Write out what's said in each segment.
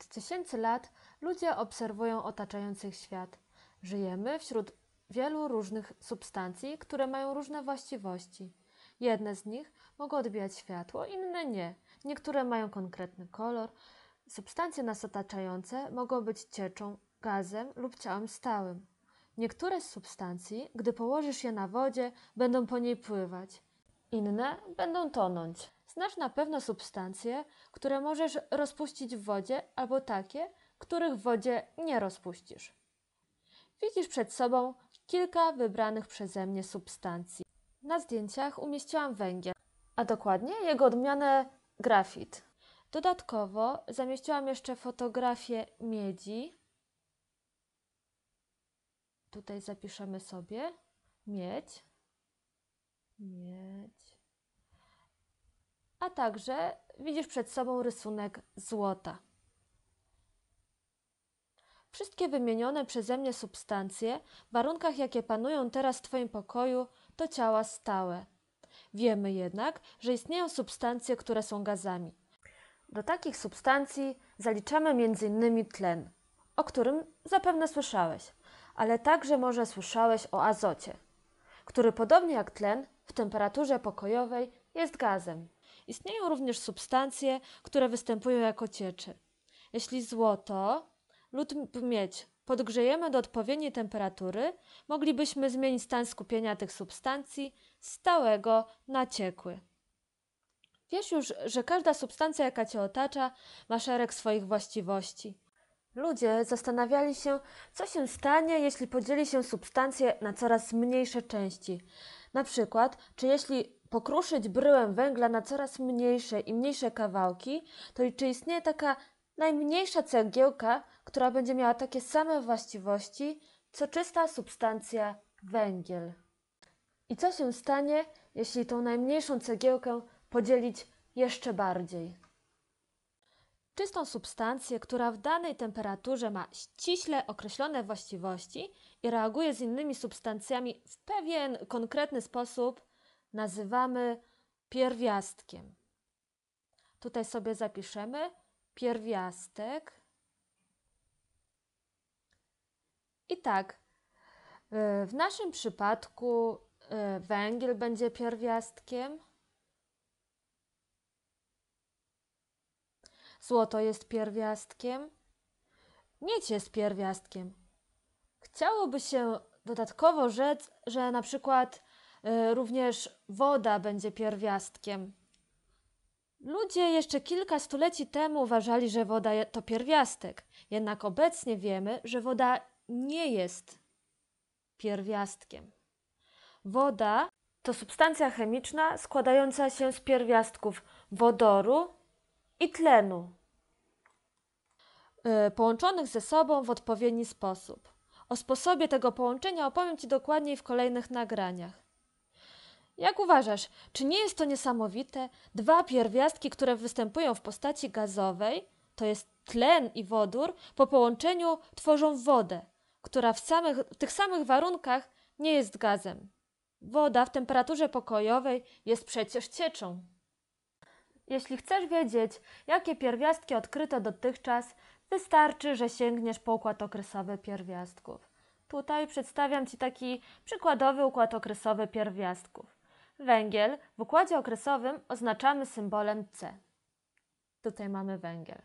Od tysięcy lat ludzie obserwują otaczający świat. Żyjemy wśród wielu różnych substancji, które mają różne właściwości. Jedne z nich mogą odbijać światło, inne nie. Niektóre mają konkretny kolor. Substancje nas otaczające mogą być cieczą, gazem lub ciałem stałym. Niektóre z substancji, gdy położysz je na wodzie, będą po niej pływać, inne będą tonąć. Znasz na pewno substancje, które możesz rozpuścić w wodzie, albo takie, których w wodzie nie rozpuścisz. Widzisz przed sobą kilka wybranych przeze mnie substancji. Na zdjęciach umieściłam węgiel, a dokładnie jego odmianę grafit. Dodatkowo zamieściłam jeszcze fotografię miedzi. Tutaj zapiszemy sobie miedź. Miedź a także widzisz przed sobą rysunek złota. Wszystkie wymienione przeze mnie substancje, w warunkach jakie panują teraz w Twoim pokoju, to ciała stałe. Wiemy jednak, że istnieją substancje, które są gazami. Do takich substancji zaliczamy m.in. tlen, o którym zapewne słyszałeś, ale także może słyszałeś o azocie, który podobnie jak tlen w temperaturze pokojowej jest gazem. Istnieją również substancje, które występują jako cieczy. Jeśli złoto lub miedź podgrzejemy do odpowiedniej temperatury, moglibyśmy zmienić stan skupienia tych substancji stałego na ciekły. Wiesz już, że każda substancja, jaka cię otacza, ma szereg swoich właściwości. Ludzie zastanawiali się, co się stanie, jeśli podzieli się substancje na coraz mniejsze części. Na przykład, czy jeśli pokruszyć bryłem węgla na coraz mniejsze i mniejsze kawałki, to czy istnieje taka najmniejsza cegiełka, która będzie miała takie same właściwości, co czysta substancja węgiel. I co się stanie, jeśli tą najmniejszą cegiełkę podzielić jeszcze bardziej? Czystą substancję, która w danej temperaturze ma ściśle określone właściwości i reaguje z innymi substancjami w pewien konkretny sposób, nazywamy pierwiastkiem. Tutaj sobie zapiszemy pierwiastek. I tak, e, w naszym przypadku e, węgiel będzie pierwiastkiem, złoto jest pierwiastkiem, miedź jest pierwiastkiem. Chciałoby się dodatkowo rzec, że na przykład E, również woda będzie pierwiastkiem. Ludzie jeszcze kilka stuleci temu uważali, że woda to pierwiastek, jednak obecnie wiemy, że woda nie jest pierwiastkiem. Woda to substancja chemiczna składająca się z pierwiastków wodoru i tlenu, e, połączonych ze sobą w odpowiedni sposób. O sposobie tego połączenia opowiem Ci dokładniej w kolejnych nagraniach. Jak uważasz, czy nie jest to niesamowite? Dwa pierwiastki, które występują w postaci gazowej, to jest tlen i wodór, po połączeniu tworzą wodę, która w samych, tych samych warunkach nie jest gazem. Woda w temperaturze pokojowej jest przecież cieczą. Jeśli chcesz wiedzieć, jakie pierwiastki odkryto dotychczas, wystarczy, że sięgniesz po układ okresowy pierwiastków. Tutaj przedstawiam Ci taki przykładowy układ okresowy pierwiastków. Węgiel w układzie okresowym oznaczamy symbolem C. Tutaj mamy węgiel.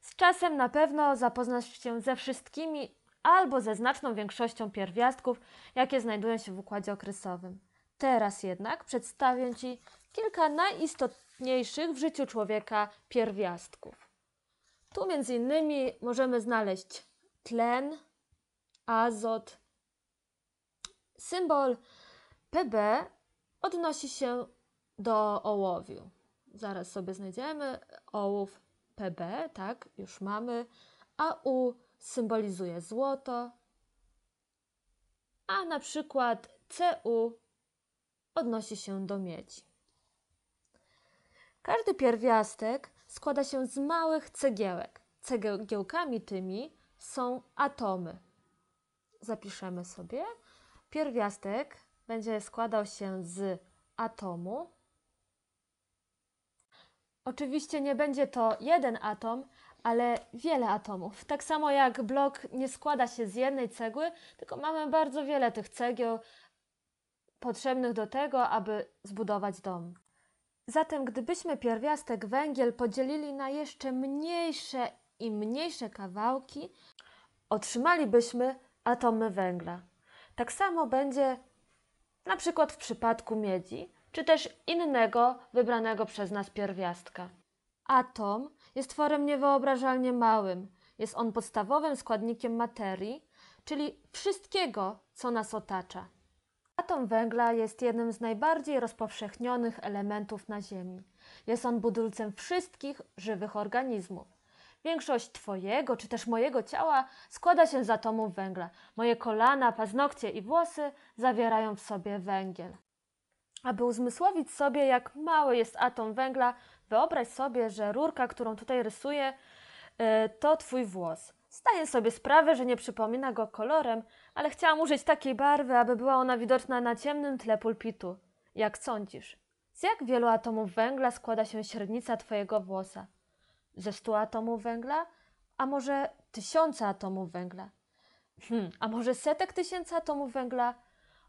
Z czasem na pewno zapoznasz się ze wszystkimi albo ze znaczną większością pierwiastków, jakie znajdują się w układzie okresowym. Teraz jednak przedstawię Ci kilka najistotniejszych w życiu człowieka pierwiastków. Tu między innymi możemy znaleźć tlen, azot, symbol PB odnosi się do ołowiu. Zaraz sobie znajdziemy ołów PB, tak, już mamy, a U symbolizuje złoto, a na przykład CU odnosi się do miedzi. Każdy pierwiastek składa się z małych cegiełek. Cegiełkami tymi są atomy. Zapiszemy sobie. Pierwiastek będzie składał się z atomu. Oczywiście nie będzie to jeden atom, ale wiele atomów. Tak samo jak blok nie składa się z jednej cegły, tylko mamy bardzo wiele tych cegieł potrzebnych do tego, aby zbudować dom. Zatem, gdybyśmy pierwiastek węgiel podzielili na jeszcze mniejsze i mniejsze kawałki, otrzymalibyśmy atomy węgla. Tak samo będzie na przykład w przypadku miedzi, czy też innego wybranego przez nas pierwiastka. Atom jest tworem niewyobrażalnie małym. Jest on podstawowym składnikiem materii, czyli wszystkiego, co nas otacza. Atom węgla jest jednym z najbardziej rozpowszechnionych elementów na Ziemi. Jest on budulcem wszystkich żywych organizmów. Większość Twojego czy też mojego ciała składa się z atomów węgla. Moje kolana, paznokcie i włosy zawierają w sobie węgiel. Aby uzmysłowić sobie, jak mały jest atom węgla, wyobraź sobie, że rurka, którą tutaj rysuję, e, to Twój włos. Zdaję sobie sprawę, że nie przypomina go kolorem, ale chciałam użyć takiej barwy, aby była ona widoczna na ciemnym tle pulpitu. Jak sądzisz? Z jak wielu atomów węgla składa się średnica Twojego włosa? ze 100 atomów węgla, a może tysiąca atomów węgla? Hmm, a może setek tysięcy atomów węgla?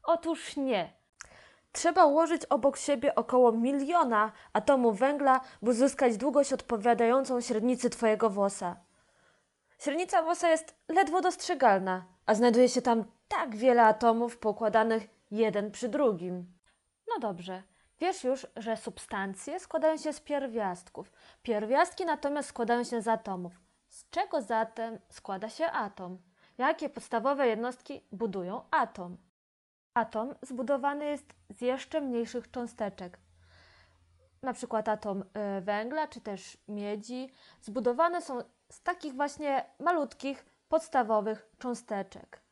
Otóż nie. Trzeba ułożyć obok siebie około miliona atomów węgla, by uzyskać długość odpowiadającą średnicy Twojego włosa. Średnica włosa jest ledwo dostrzegalna, a znajduje się tam tak wiele atomów pokładanych jeden przy drugim. No dobrze. Wiesz już, że substancje składają się z pierwiastków. Pierwiastki natomiast składają się z atomów. Z czego zatem składa się atom? Jakie podstawowe jednostki budują atom? Atom zbudowany jest z jeszcze mniejszych cząsteczek. Na przykład atom y, węgla czy też miedzi zbudowane są z takich właśnie malutkich podstawowych cząsteczek.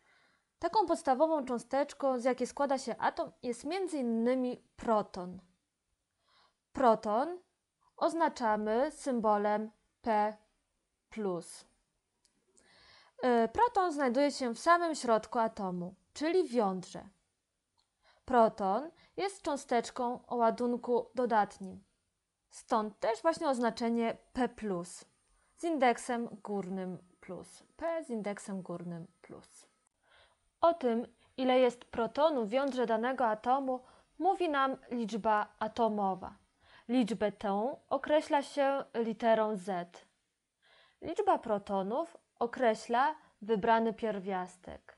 Taką podstawową cząsteczką, z jakiej składa się atom, jest m.in. proton. Proton oznaczamy symbolem P. Y, proton znajduje się w samym środku atomu, czyli w jądrze. Proton jest cząsteczką o ładunku dodatnim. Stąd też właśnie oznaczenie P z indeksem górnym plus. P z indeksem górnym plus. O tym, ile jest protonu w jądrze danego atomu, mówi nam liczba atomowa. Liczbę tę określa się literą Z. Liczba protonów określa wybrany pierwiastek.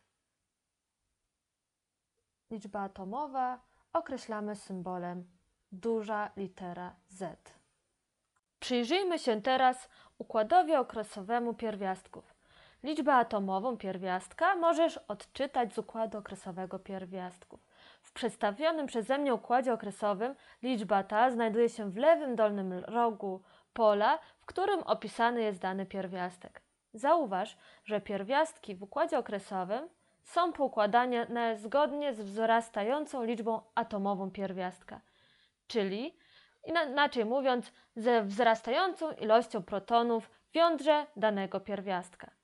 Liczba atomowa określamy symbolem duża litera Z. Przyjrzyjmy się teraz układowi okresowemu pierwiastków. Liczbę atomową pierwiastka możesz odczytać z układu okresowego pierwiastków. W przedstawionym przeze mnie układzie okresowym liczba ta znajduje się w lewym dolnym rogu pola, w którym opisany jest dany pierwiastek. Zauważ, że pierwiastki w układzie okresowym są poukładane zgodnie z wzrastającą liczbą atomową pierwiastka, czyli inaczej mówiąc, ze wzrastającą ilością protonów w jądrze danego pierwiastka.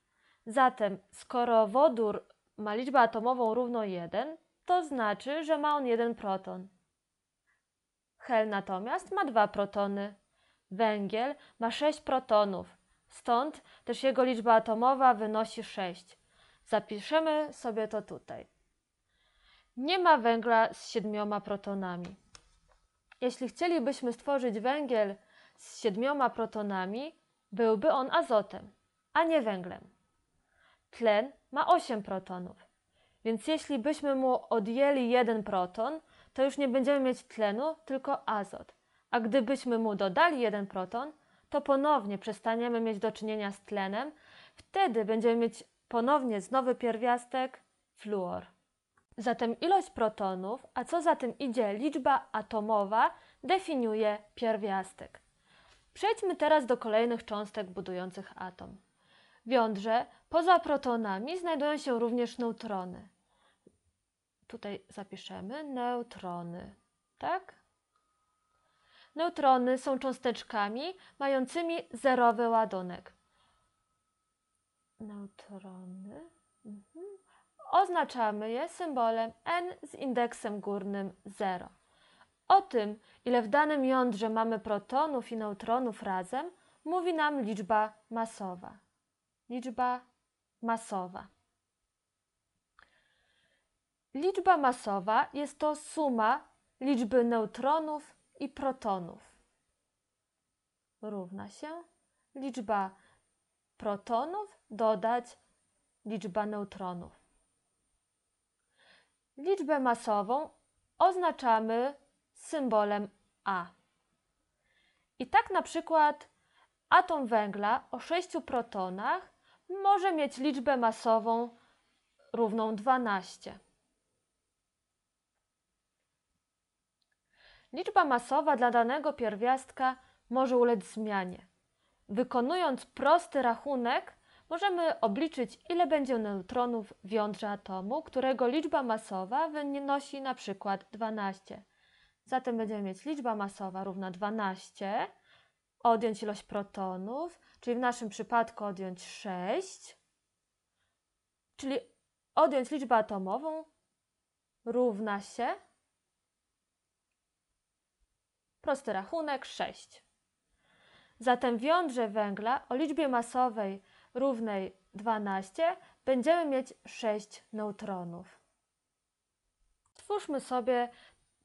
Zatem, skoro wodór ma liczbę atomową równą 1, to znaczy, że ma on jeden proton. Hel natomiast ma dwa protony. Węgiel ma 6 protonów, stąd też jego liczba atomowa wynosi 6. Zapiszemy sobie to tutaj. Nie ma węgla z siedmioma protonami. Jeśli chcielibyśmy stworzyć węgiel z siedmioma protonami, byłby on azotem, a nie węglem. Tlen ma 8 protonów. Więc jeśli byśmy mu odjęli jeden proton, to już nie będziemy mieć tlenu, tylko azot. A gdybyśmy mu dodali jeden proton, to ponownie przestaniemy mieć do czynienia z tlenem, wtedy będziemy mieć ponownie znowu pierwiastek fluor. Zatem ilość protonów, a co za tym idzie liczba atomowa, definiuje pierwiastek. Przejdźmy teraz do kolejnych cząstek budujących atom. W jądrze poza protonami znajdują się również neutrony. Tutaj zapiszemy neutrony, tak? Neutrony są cząsteczkami mającymi zerowy ładunek. Neutrony. Mhm. Oznaczamy je symbolem N z indeksem górnym 0. O tym, ile w danym jądrze mamy protonów i neutronów razem, mówi nam liczba masowa liczba masowa. Liczba masowa jest to suma liczby neutronów i protonów. Równa się liczba protonów dodać liczba neutronów. Liczbę masową oznaczamy symbolem A. I tak na przykład atom węgla o 6 protonach może mieć liczbę masową równą 12. Liczba masowa dla danego pierwiastka może ulec zmianie. Wykonując prosty rachunek, możemy obliczyć, ile będzie neutronów w jądrze atomu, którego liczba masowa wynosi na przykład 12. Zatem będziemy mieć liczba masowa równa 12 odjąć ilość protonów, czyli w naszym przypadku odjąć 6, czyli odjąć liczbę atomową równa się prosty rachunek 6. Zatem w jądrze węgla o liczbie masowej równej 12 będziemy mieć 6 neutronów. Stwórzmy sobie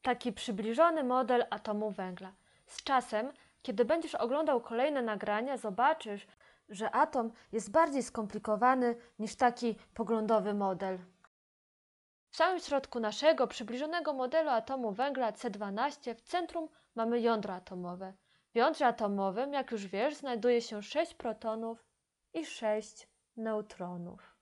taki przybliżony model atomu węgla. Z czasem kiedy będziesz oglądał kolejne nagrania, zobaczysz, że atom jest bardziej skomplikowany niż taki poglądowy model. W samym środku naszego przybliżonego modelu atomu węgla C12 w centrum mamy jądro atomowe. W jądrze atomowym, jak już wiesz, znajduje się 6 protonów i 6 neutronów.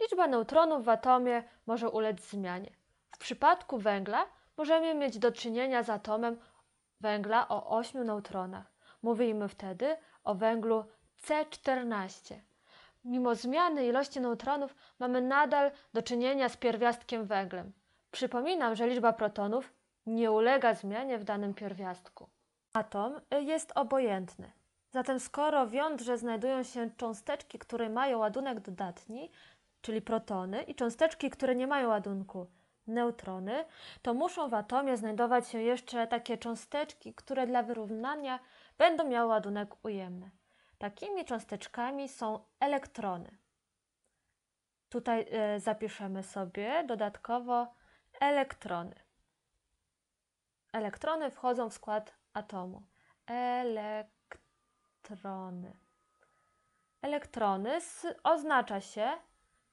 Liczba neutronów w atomie może ulec zmianie. W przypadku węgla możemy mieć do czynienia z atomem węgla o 8 neutronach. Mówimy wtedy o węglu C14. Mimo zmiany ilości neutronów mamy nadal do czynienia z pierwiastkiem węglem. Przypominam, że liczba protonów nie ulega zmianie w danym pierwiastku. Atom jest obojętny. Zatem skoro w jądrze znajdują się cząsteczki, które mają ładunek dodatni, czyli protony, i cząsteczki, które nie mają ładunku, neutrony, to muszą w atomie znajdować się jeszcze takie cząsteczki, które dla wyrównania będą miały ładunek ujemny. Takimi cząsteczkami są elektrony. Tutaj e, zapiszemy sobie dodatkowo elektrony. Elektrony wchodzą w skład atomu. Elektrony. Elektrony oznacza się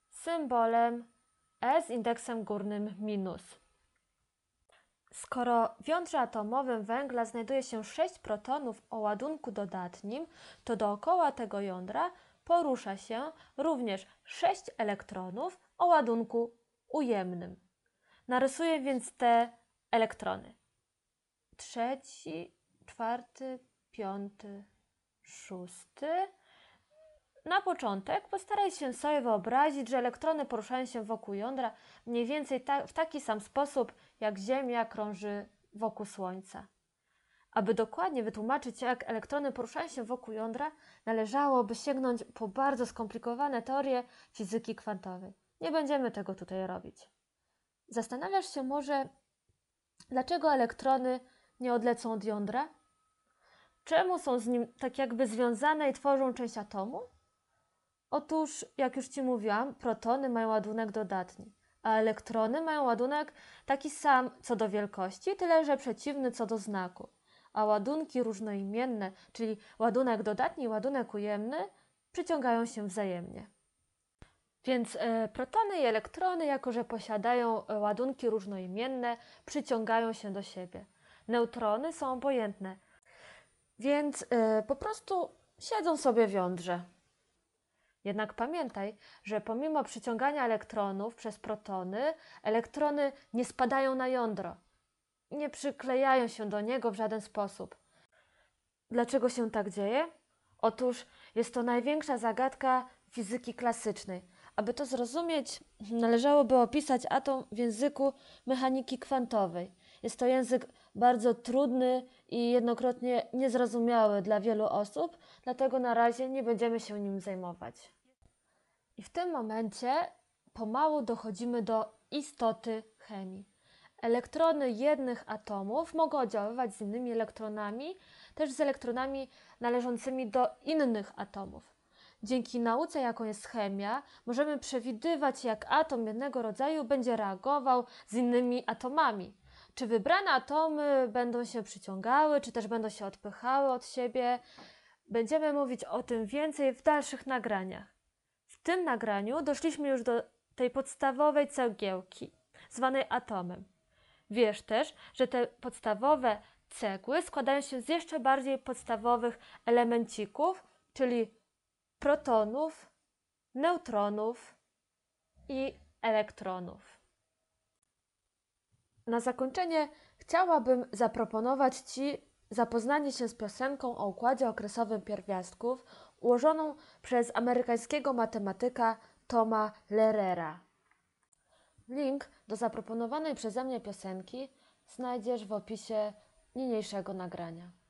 symbolem E z indeksem górnym minus. Skoro w jądrze atomowym węgla znajduje się 6 protonów o ładunku dodatnim, to dookoła tego jądra porusza się również 6 elektronów o ładunku ujemnym. Narysuję więc te elektrony. Trzeci, czwarty, piąty, szósty na początek postaraj się sobie wyobrazić, że elektrony poruszają się wokół jądra mniej więcej ta w taki sam sposób, jak Ziemia krąży wokół Słońca. Aby dokładnie wytłumaczyć, jak elektrony poruszają się wokół jądra, należałoby sięgnąć po bardzo skomplikowane teorie fizyki kwantowej. Nie będziemy tego tutaj robić. Zastanawiasz się może, dlaczego elektrony nie odlecą od jądra? Czemu są z nim tak jakby związane i tworzą część atomu? Otóż, jak już Ci mówiłam, protony mają ładunek dodatni, a elektrony mają ładunek taki sam co do wielkości, tyle że przeciwny co do znaku. A ładunki różnoimienne, czyli ładunek dodatni i ładunek ujemny, przyciągają się wzajemnie. Więc e, protony i elektrony, jako że posiadają e, ładunki różnoimienne, przyciągają się do siebie. Neutrony są obojętne, więc e, po prostu siedzą sobie wiądrze. Jednak pamiętaj, że pomimo przyciągania elektronów przez protony, elektrony nie spadają na jądro, nie przyklejają się do niego w żaden sposób. Dlaczego się tak dzieje? Otóż jest to największa zagadka fizyki klasycznej. Aby to zrozumieć, należałoby opisać atom w języku mechaniki kwantowej. Jest to język bardzo trudny i jednokrotnie niezrozumiały dla wielu osób, dlatego na razie nie będziemy się nim zajmować. I w tym momencie pomału dochodzimy do istoty chemii. Elektrony jednych atomów mogą oddziaływać z innymi elektronami, też z elektronami należącymi do innych atomów. Dzięki nauce, jaką jest chemia, możemy przewidywać, jak atom jednego rodzaju będzie reagował z innymi atomami. Czy wybrane atomy będą się przyciągały, czy też będą się odpychały od siebie? Będziemy mówić o tym więcej w dalszych nagraniach. W tym nagraniu doszliśmy już do tej podstawowej cegiełki, zwanej atomem. Wiesz też, że te podstawowe cegły składają się z jeszcze bardziej podstawowych elemencików, czyli protonów, neutronów i elektronów. Na zakończenie chciałabym zaproponować Ci zapoznanie się z piosenką o układzie okresowym pierwiastków ułożoną przez amerykańskiego matematyka Toma Lerera. Link do zaproponowanej przeze mnie piosenki znajdziesz w opisie niniejszego nagrania.